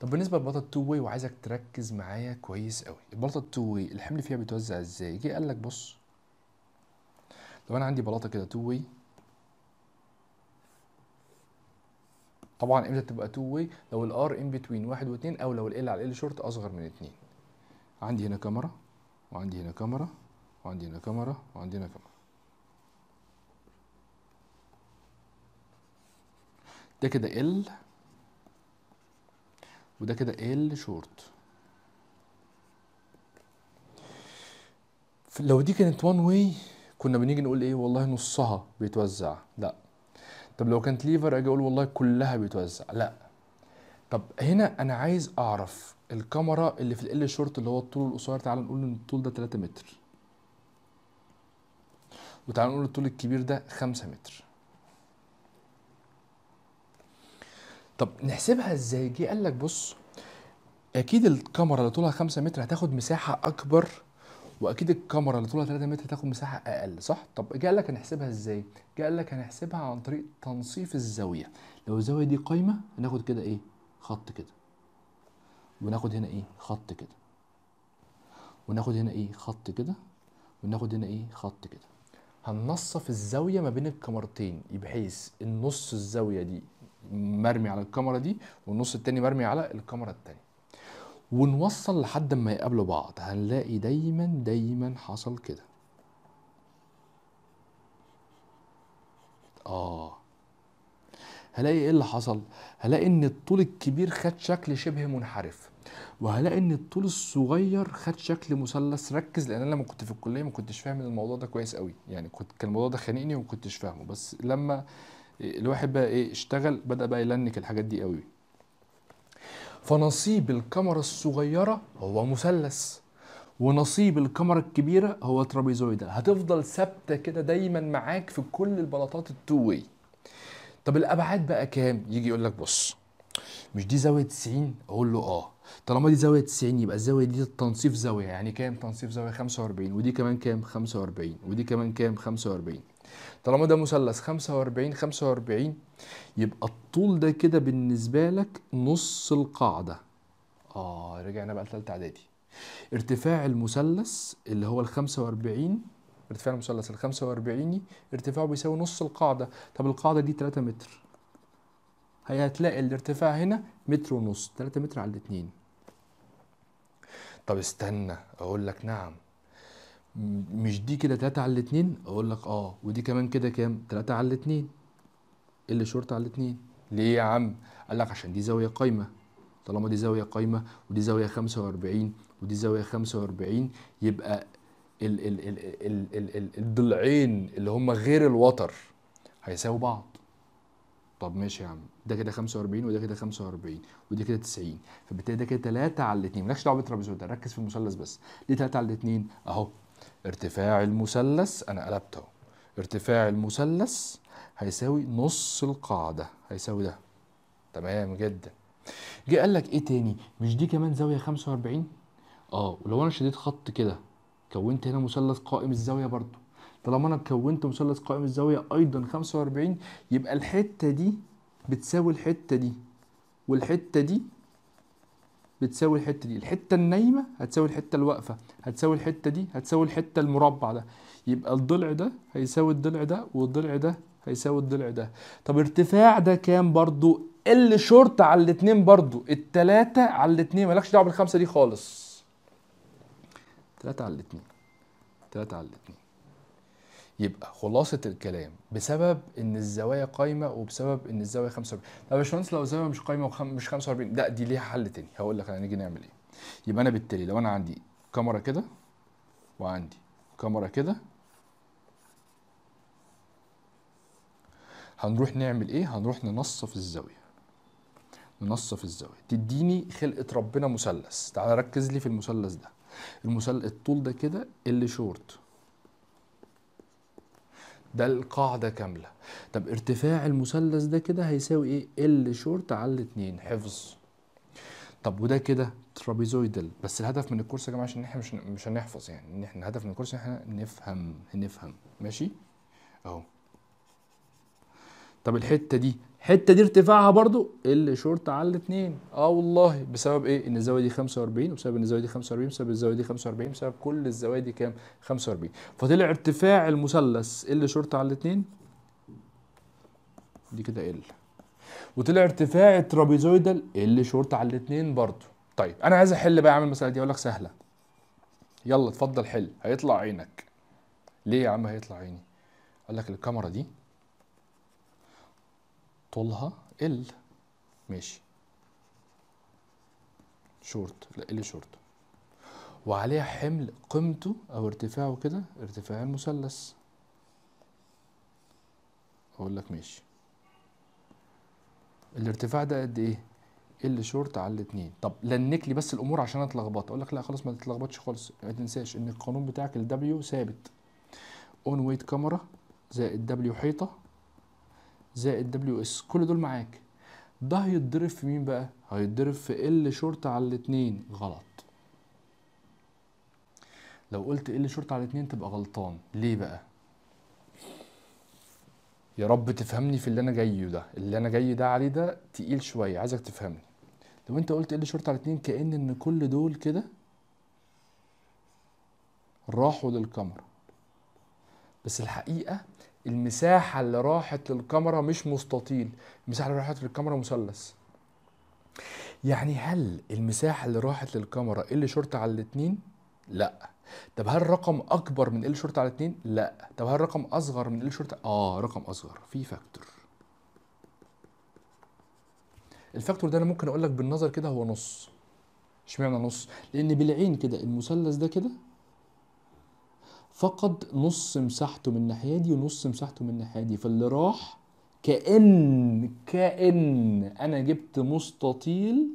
طب بالنسبه للبلاطه التو واي وعايزك تركز معايا كويس قوي البلاطه التو واي الحمل فيها بيتوزع ازاي جه قال لك بص لو انا عندي بلاطه كده تو واي طبعا امتى تبقى تو واي لو الار ان بتوين واحد واتنين او لو ال على ال شورت اصغر من اتنين عندي هنا كاميرا وعندي هنا كاميرا وعندي هنا كاميرا وعندي هنا كاميرا ده كده ال وده كده ال شورت لو دي كانت وان واي كنا بنيجي نقول ايه والله نصها بيتوزع لا طب لو كانت ليفر اجي اقول والله كلها بيتوزع لا طب هنا انا عايز اعرف الكاميرا اللي في ال شورت اللي هو الطول القصير تعال نقول ان الطول ده 3 متر وتعال نقول الطول الكبير ده 5 متر طب نحسبها ازاي جه قال لك بص اكيد الكاميرا اللي طولها 5 متر هتاخد مساحه اكبر واكيد الكاميرا اللي طولها 3 متر هتاخد مساحه اقل صح طب جه قال لك هنحسبها ازاي جه قال لك هنحسبها عن طريق تنصيف الزاويه لو الزاويه دي قايمه هناخد كده ايه خط كده وناخد هنا ايه خط كده وناخد هنا ايه خط كده وناخد هنا ايه خط كده هننصف الزاويه ما بين الكاميرتين بحيث النص الزاويه دي مرمي على الكاميرا دي والنص التاني مرمي على الكاميرا التانية ونوصل لحد ما يقابلوا بعض هنلاقي دايما دايما حصل كده اه هلاقي ايه اللي حصل هلاقي ان الطول الكبير خد شكل شبه منحرف وهلاقي ان الطول الصغير خد شكل مثلث ركز لان انا لما كنت في الكليه ما كنتش فاهم الموضوع ده كويس قوي يعني كنت كان الموضوع ده خانقني وما كنتش فاهمه بس لما الواحد بقى ايه اشتغل بدا بقى يلنك الحاجات دي قوي فنصيب الكاميرا الصغيره هو مثلث ونصيب الكاميرا الكبيره هو ترابيزويدا هتفضل ثابته كده دايما معاك في كل البلاطات التو واي طب الابعاد بقى كام يجي يقول لك بص مش دي زاويه 90 اقول له اه طالما دي زاويه 90 يبقى الزاويه دي التنصيف زاويه يعني كام تنصيف زاويه 45 ودي كمان كام 45 ودي كمان كام 45 طالما ده مثلث 45 45 يبقى الطول ده كده بالنسبه لك نص القاعده اه رجعنا بقى لثالثه اعدادي ارتفاع المثلث اللي هو ال 45 ارتفاع المثلث ال 45 ارتفاعه بيساوي نص القاعده طب القاعده دي 3 متر هتلاقي الارتفاع هنا متر ونص 3 متر على الاتنين طب استنى اقول لك نعم مش دي كده 3 على 2 اقول لك اه ودي كمان كده كام 3 على 2 إيه اللي شورت على 2 ليه يا عم قال لك عشان دي زاويه قايمه طالما دي زاويه قايمه ودي زاويه 45 ودي زاويه 45 يبقى ال ال ال ال ال ال الضلعين اللي هم غير الوتر هيساووا بعض طب ماشي يا عم ده كده 45 وده كده 45 وده كده 90 فبالتالي ده كده 3 على 2 مالكش دعوه بالترابيزوده ركز في المثلث بس ليه 3 على 2 اهو ارتفاع المثلث أنا قلبته ارتفاع المثلث هيساوي نص القاعدة هيساوي ده تمام جدا جه قال لك ايه تاني مش دي كمان زاوية 45 اه ولو انا شديت خط كده كونت هنا مثلث قائم الزاوية برضو طالما انا كونت مثلث قائم الزاوية ايضا 45 يبقى الحتة دي بتساوي الحتة دي والحتة دي بتساوي الحته دي الحته النايمه هتساوي الحته الواقفه هتساوي الحته دي هتساوي الحته المربع ده يبقى الضلع ده هيساوي الضلع ده والضلع ده هيساوي الضلع ده طب ارتفاع ده كام برضو ال شورت على الاثنين برضو الثلاثه على الاثنين مالكش دعوه بالخمسه دي خالص ثلاثه على الاثنين ثلاثه على الاثنين يبقى خلاصه الكلام بسبب ان الزوايا قايمه وبسبب ان الزاويه 45 طب يا باشمهندس لو الزاويه مش قايمه وخم... مش 45 لا دي ليها حل تاني هقول لك هنيجي نعمل ايه يبقى انا بالتالي لو انا عندي كاميرا كده وعندي كاميرا كده هنروح نعمل ايه هنروح ننصف الزاويه ننصف الزاويه تديني خلقه ربنا مثلث تعال ركز لي في المثلث ده المثلث الطول ده كده اللي شورت ده القاعدة كاملة طب ارتفاع المثلث ده كده هيساوي ايه ال شورت على الاتنين حفظ طب وده كده ترابيزويدال بس الهدف من الكورس يا جماعه عشان احنا مش مش هنحفظ يعني ان احنا الهدف من الكورس ان احنا نفهم نفهم ماشي اهو طب الحته دي الحته دي ارتفاعها برضو الشورت على الاثنين اه والله بسبب ايه ان الزاويه دي 45 وبسبب ان الزاويه دي 45 بسبب الزاويه دي 45 بسبب كل الزوايا دي كام 45 فطلع ارتفاع المثلث ال شورت على الاثنين دي كده ال وطلع ارتفاع الترابيزويدال ال شورت على الاثنين برضو طيب انا عايز احل بقى اعمل المساله دي اقول لك سهله يلا اتفضل حل هيطلع عينك ليه يا عم هيطلع عيني قال لك الكاميرا دي طولها ال ماشي شورت لا ال شورت وعليها حمل قيمته او ارتفاعه كده ارتفاع المثلث اقول لك ماشي الارتفاع ده قد ايه ال شورت على الاتنين طب لنك لي بس الامور عشان اتلخبط اقول لك لا خلاص ما تتلخبطش خالص ما تنساش ان القانون بتاعك ال W ثابت اون ويت كاميرا زائد دبليو حيطه زائد دبليو اس كل دول معاك ده هيتضرب في مين بقى هيتضرب في ال شورت على الاتنين غلط لو قلت ال شورت على الاتنين تبقى غلطان ليه بقى يا رب تفهمني في اللي انا جايه ده اللي انا جاي ده عليه ده تقيل شويه عايزك تفهمني لو انت قلت ال شورت على الاتنين كأن ان كل دول كده راحوا للكاميرا بس الحقيقه المساحة اللي راحت للكاميرا مش مستطيل المساحة اللي راحت للكاميرا مثلث يعني هل المساحة اللي راحت للكاميرا اللي شورت على الاتنين؟ لا طب هل رقم أكبر من اللي شورت على الاتنين؟ لا طب هل رقم أصغر من اللي شورت؟ آه رقم أصغر في فاكتور الفاكتور ده أنا ممكن أقول لك بالنظر كده هو نص اشمعنى نص؟ لأن بالعين كده المثلث ده كده فقد نص مساحته من الناحيه دي ونص مساحته من الناحيه دي فاللي راح كأن كأن أنا جبت مستطيل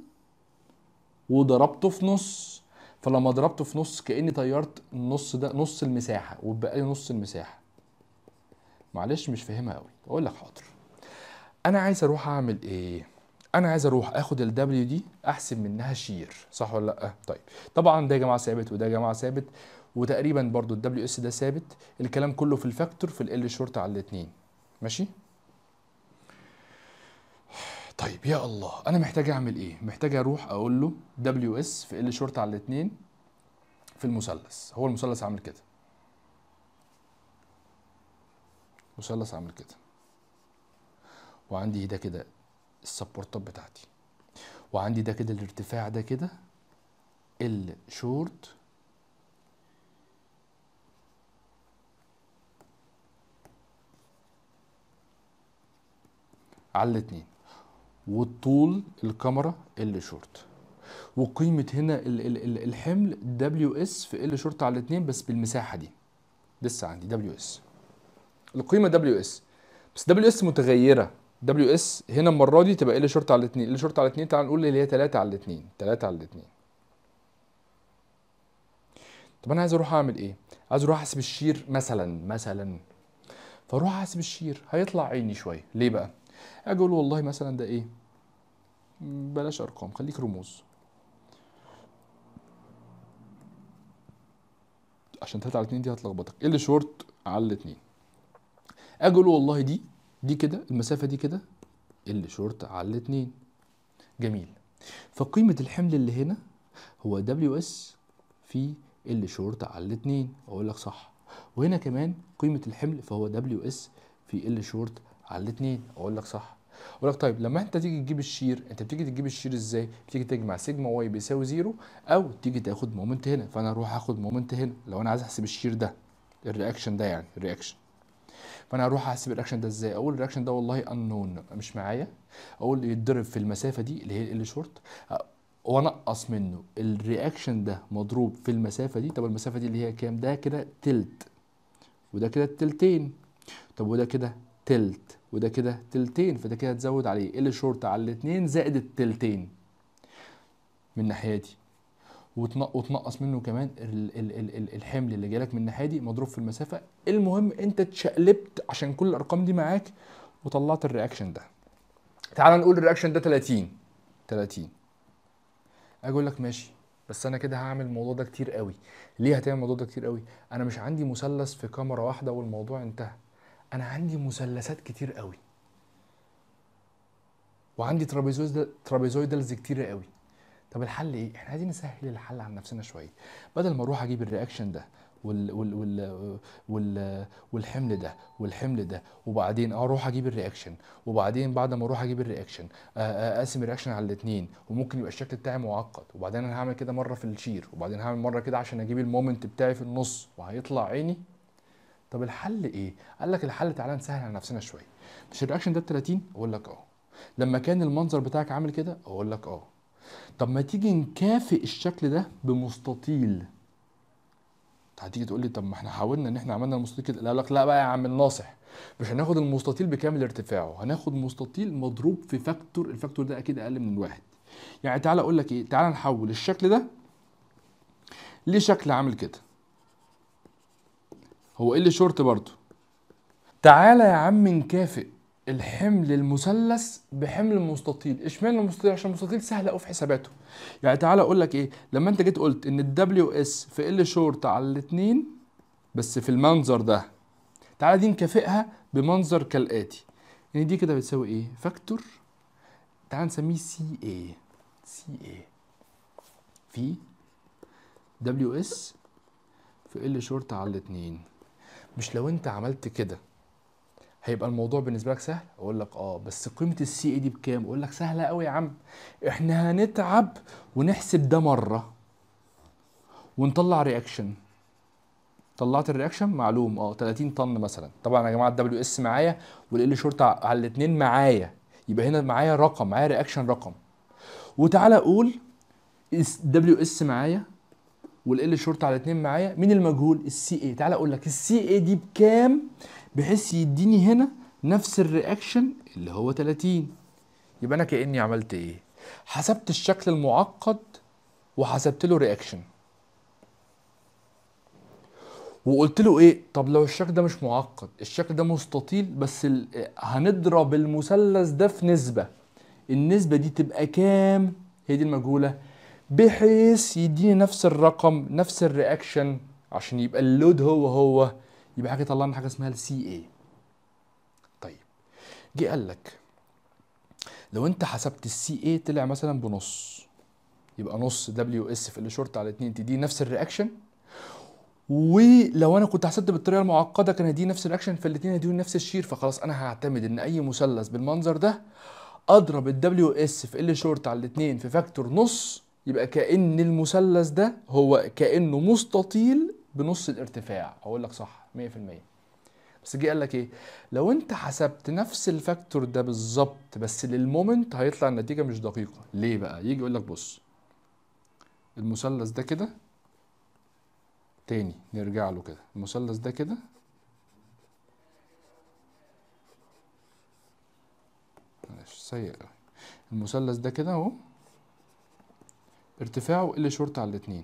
وضربته في نص فلما ضربته في نص كأني طيرت النص ده نص المساحة وبقى لي نص المساحة معلش مش فاهمها قوي أقول لك حاضر أنا عايز أروح أعمل إيه؟ أنا عايز أروح آخد ال دي أحسب منها شير صح ولا لأ؟ طيب طبعا ده يا جماعة ثابت وده يا جماعة ثابت وتقريبا برضو الدبليو اس ده ثابت الكلام كله في الفاكتور في ال شورت على الاثنين ماشي طيب يا الله انا محتاج اعمل ايه محتاج اروح اقول له دبليو اس في ال شورت على الاثنين في المثلث هو المثلث عامل كده مثلث عامل كده وعندي ده كده السبورتات بتاعتي وعندي ده كده الارتفاع ده كده ال شورت على الاثنين والطول الكاميرا ال شورت وقيمة هنا الـ الـ الـ الحمل دبليو اس في ال شورت على الاثنين بس بالمساحة دي لسه عندي دبليو اس القيمة دبليو اس بس دبليو اس متغيرة دبليو اس هنا المرة دي تبقى ال شورت على الاثنين ال شورت على الاثنين تعال نقول اللي هي 3 على الاثنين 3 على الاثنين طب انا عايز اروح اعمل ايه؟ عايز اروح احسب الشير مثلا مثلا فاروح احسب الشير هيطلع عيني شوية ليه بقى؟ اجي اقول والله مثلا ده ايه بلاش ارقام خليك رموز عشان 3 على 2 دي هتلخبطك ال شورت على الاتنين اجي اقول والله دي دي كده المسافه دي كده ال شورت على الاتنين جميل فقيمه الحمل اللي هنا هو دبليو اس في ال شورت على الاتنين اقول لك صح وهنا كمان قيمه الحمل فهو دبليو اس في ال شورت على الاثنين اقول لك صح اقول لك طيب لما انت تيجي تجيب الشير انت بتيجي تجيب الشير ازاي بتيجي تجمع سيجما واي بيساوي زيرو او تيجي تاخد مومنت هنا فانا اروح اخد مومنت هنا لو انا عايز احسب الشير ده الرياكشن ده يعني الرياكشن فانا اروح احسب الرياكشن ده ازاي اقول الرياكشن ده والله انون مش معايا اقول يتضرب في المسافه دي اللي هي ال شورت وانقص منه الرياكشن ده مضروب في المسافه دي طب المسافه دي اللي هي كام ده كده تلت وده كده التلتين طب وده كده تلت وده كده تلتين فده كده هتزود عليه ال شورت على الاتنين زائد التلتين من الناحيه دي وتنقص منه كمان الحمل اللي جالك من الناحيه دي مضروب في المسافه المهم انت اتشقلبت عشان كل الارقام دي معاك وطلعت الرياكشن ده تعال نقول الرياكشن ده 30 30 اجي اقول لك ماشي بس انا كده هعمل الموضوع ده كتير قوي ليه هتعمل الموضوع ده كتير قوي انا مش عندي مثلث في كاميرا واحده والموضوع انتهى انا عندي مثلثات كتير قوي وعندي ترابيزويدال ترابيزويدالز كتير قوي طب الحل ايه احنا عايزين نسهل الحل عن نفسنا شويه بدل ما اروح اجيب الرياكشن ده وال وال وال وال والحمل ده والحمل ده وبعدين اروح اجيب الرياكشن وبعدين بعد ما اروح اجيب الرياكشن اقسم الرياكشن على الاثنين وممكن يبقى الشكل بتاعي معقد وبعدين انا هعمل كده مره في الشير وبعدين هعمل مره كده عشان اجيب المومنت بتاعي في النص وهيطلع عيني طب الحل ايه؟ قال لك الحل تعالى نسهل على نفسنا شويه مش الرياكشن ده ب 30 اقول لك اه لما كان المنظر بتاعك عامل كده اقول لك اه طب ما تيجي نكافئ الشكل ده بمستطيل هتيجي تقول لي طب ما احنا حاولنا ان احنا عملنا المستطيل كده لا لك لا بقى يا عم الناصح مش هناخد المستطيل بكامل ارتفاعه هناخد مستطيل مضروب في فاكتور الفاكتور ده اكيد اقل من واحد يعني تعالى اقول لك ايه تعالى نحول الشكل ده لشكل عامل كده هو ايه اللي شورت برضه تعالى يا عم نكافئ الحمل المثلث بحمل مستطيل اشمعنى المستطيل عشان المستطيل سهل قوي في حساباته يعني تعالى اقول لك ايه لما انت جيت قلت ان الدبليو اس في إيه ال شورت على الاثنين بس في المنظر ده تعالى دي نكافئها بمنظر كالاتي ان يعني دي كده بتساوي ايه فاكتور تعالى نسميه سي اي سي اي في دبليو اس في إيه ال شورت على الاثنين مش لو انت عملت كده هيبقى الموضوع بالنسبه لك سهل اقول لك اه بس قيمه السي اي دي بكام اقول لك سهله قوي يا عم احنا هنتعب ونحسب ده مره ونطلع رياكشن طلعت الرياكشن معلوم اه 30 طن مثلا طبعا يا جماعه الدبليو اس معايا والال شورت على الاثنين معايا يبقى هنا معايا رقم معايا رياكشن رقم وتعالى اقول الدبليو اس معايا والال شورت على اتنين معايا مين المجهول السي اي تعالى اقول لك السي اي دي بكام بحيث يديني هنا نفس الرياكشن اللي هو 30 يبقى انا كاني عملت ايه حسبت الشكل المعقد وحسبت له رياكشن وقلت له ايه طب لو الشكل ده مش معقد الشكل ده مستطيل بس هنضرب المثلث ده في نسبه النسبه دي تبقى كام هي دي المجهوله بحيث يديني نفس الرقم نفس الرياكشن عشان يبقى اللود هو هو يبقى حاجه طلع لنا حاجه اسمها السي اي طيب جه قال لك لو انت حسبت السي اي طلع مثلا بنص يبقى نص دبليو اس في اللي شورت على 2 دي نفس الرياكشن ولو انا كنت حسبت بالطريقه المعقده كان دي نفس الرياكشن فالاثنين هيدوني نفس الشير فخلاص انا هعتمد ان اي مثلث بالمنظر ده اضرب الدبليو اس في ال شورت على الاثنين في فاكتور نص يبقى كأن المثلث ده هو كأنه مستطيل بنص الارتفاع أقول لك صح 100% بس جه قال لك ايه لو انت حسبت نفس الفاكتور ده بالظبط بس للمومنت هيطلع النتيجه مش دقيقه ليه بقى يجي يقول لك بص المثلث ده كده تاني نرجع له كده المثلث ده كده معلش سيء المثلث ده كده اهو ارتفاعه ال شورت على الاتنين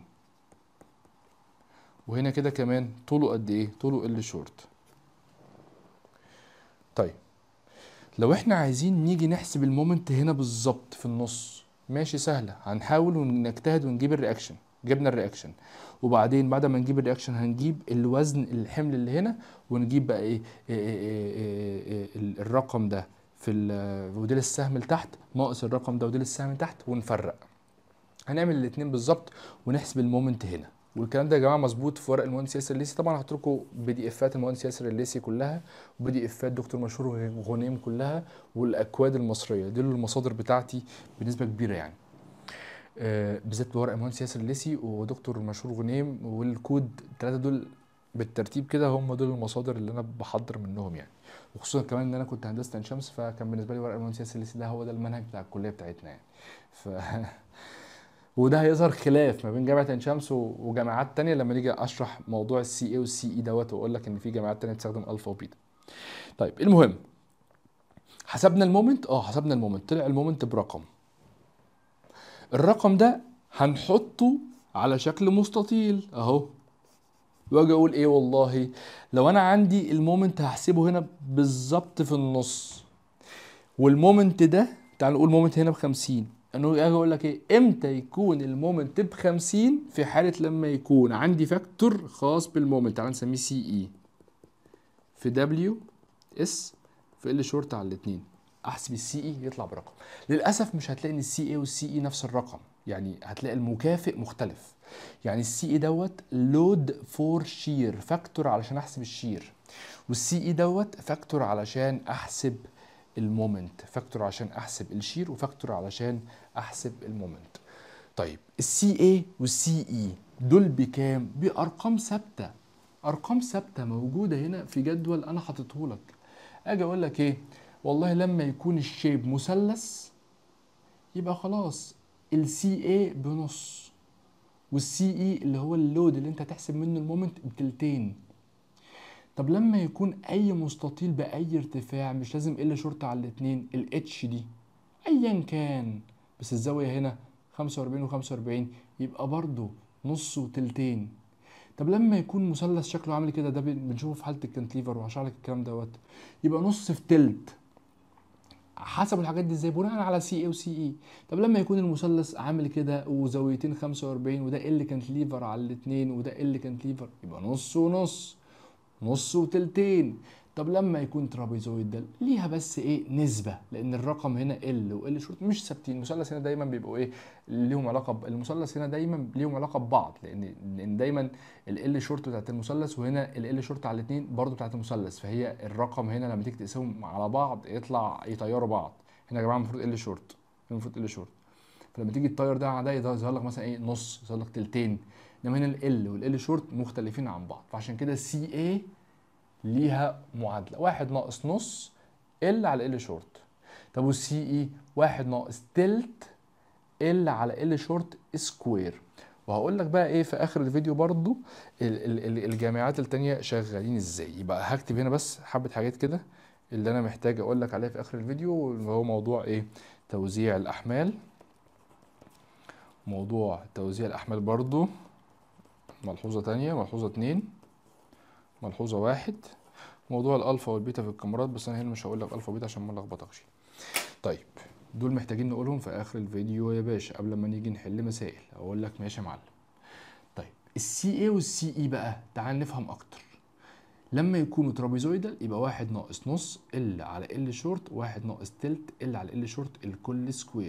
وهنا كده كمان طوله قد ايه طوله ال شورت طيب لو احنا عايزين نيجي نحسب المومنت هنا بالظبط في النص ماشي سهله هنحاول ونجتهد ونجيب الرياكشن جبنا الرياكشن وبعدين بعد ما نجيب الرياكشن هنجيب الوزن الحمل اللي هنا ونجيب بقى ايه, إيه،, إيه،, إيه، الرقم ده في وديل السهم لتحت ناقص الرقم ده وديل السهم تحت ونفرق هنعمل الاثنين بالظبط ونحسب المومنت هنا والكلام ده يا جماعه مظبوط في ورق المهندس ياسر الليسي طبعا هحط لكم بي دي افات المهندس ياسر الليسي كلها وبي دي افات دكتور مشهور غنيم كلها والاكواد المصريه دي المصادر بتاعتي بنسبه كبيره يعني آه، بالذات بورق المهندس ياسر الليسي ودكتور مشهور غنيم والكود الثلاثه دول بالترتيب كده هم دول المصادر اللي انا بحضر منهم يعني وخصوصا كمان ان انا كنت هندسه شمس فكان بالنسبه لي ورق المهندس ياسر الليسي ده هو ده المنهج بتاع الكليه بتاعتنا يعني ف وده هيظهر خلاف ما بين جامعه عين شمس وجامعات تانية لما نيجي اشرح موضوع السي اي والسي اي e دوت واقول لك ان في جامعات تانية بتستخدم الفا وبيتا طيب المهم حسبنا المومنت اه حسبنا المومنت طلع المومنت برقم الرقم ده هنحطه على شكل مستطيل اهو واجي اقول ايه والله لو انا عندي المومنت هحسبه هنا بالظبط في النص والمومنت ده تعال نقول مومنت هنا ب 50 انه اجي اقول لك ايه امتى يكون المومنت ب 50 في حاله لما يكون عندي فاكتور خاص بالمومنت تعالى نسميه سي اي في دبليو اس في ال شورت على الاثنين احسب السي اي يطلع برقم للاسف مش هتلاقي ان السي اي والسي اي نفس الرقم يعني هتلاقي المكافئ مختلف يعني السي اي دوت لود فور شير فاكتور علشان احسب الشير والسي اي دوت فاكتور علشان احسب المومنت فاكتور عشان احسب الشير وفاكتور علشان احسب المومنت طيب السي اي والسي اي دول بكام بارقام ثابته ارقام ثابته موجوده هنا في جدول انا حاطته لك اجي اقول لك ايه والله لما يكون الشيب مثلث يبقى خلاص السي اي بنص والسي اي اللي هو اللود اللي انت تحسب منه المومنت بتلتين طب لما يكون اي مستطيل باي ارتفاع مش لازم الا شرطه على الاتنين الاتش دي ايا كان بس الزاوية هنا 45 و45 يبقى برضو نص وتلتين طب لما يكون مثلث شكله عامل كده ده بنشوفه في حاله الكنتليفر وهشرح لك الكلام دوت يبقى نص في تلت حسب الحاجات دي ازاي بناء على سي اي وسي اي طب لما يكون المثلث عامل كده وزاويتين 45 وده ال كانتليفر على الاثنين وده ال كانتليفر يبقى نص ونص نص وتلتين طب لما يكون ترابيزويدال ليها بس ايه نسبه لان الرقم هنا ال وال شورت مش ثابتين المثلث هنا دايما بيبقوا ايه ليهم علاقه ب... المثلث هنا دايما ليهم علاقه ببعض لان لان دايما ال شورت بتاعت المثلث وهنا ال شورت على الاثنين برضو بتاعت المثلث فهي الرقم هنا لما تيجي تقسمهم على بعض يطلع يطيروا بعض هنا يا جماعه المفروض ال شورت المفروض ال شورت فلما تيجي تطير ده على ده يظهر لك مثلا ايه نص يظهر لك تلتين انما هنا ال وال شورت مختلفين عن بعض فعشان كده سي ايه ليها معادله واحد ناقص نص ال على ال شورت طب والسي اي e؟ واحد ناقص تلت ال على ال شورت سكوير وهقول لك بقى ايه في اخر الفيديو برضو الجامعات التانية شغالين ازاي يبقى هكتب هنا بس حبة حاجات كده اللي انا محتاج اقول لك عليها في اخر الفيديو وهو موضوع ايه توزيع الاحمال موضوع توزيع الاحمال برضو ملحوظة تانية ملحوظة اتنين ملحوظه واحد موضوع الالفا والبيتا في الكاميرات بس انا هنا مش هقول لك الفا وبيتا عشان ما الخبطكش طيب دول محتاجين نقولهم في اخر الفيديو يا باشا قبل ما نيجي نحل مسائل اقول لك ماشي يا معلم طيب السي اي والسي اي e بقى تعال نفهم اكتر لما يكونوا ترابيزويدال يبقى واحد ناقص نص ال على ال شورت واحد ناقص تلت ال على ال شورت الكل سكوير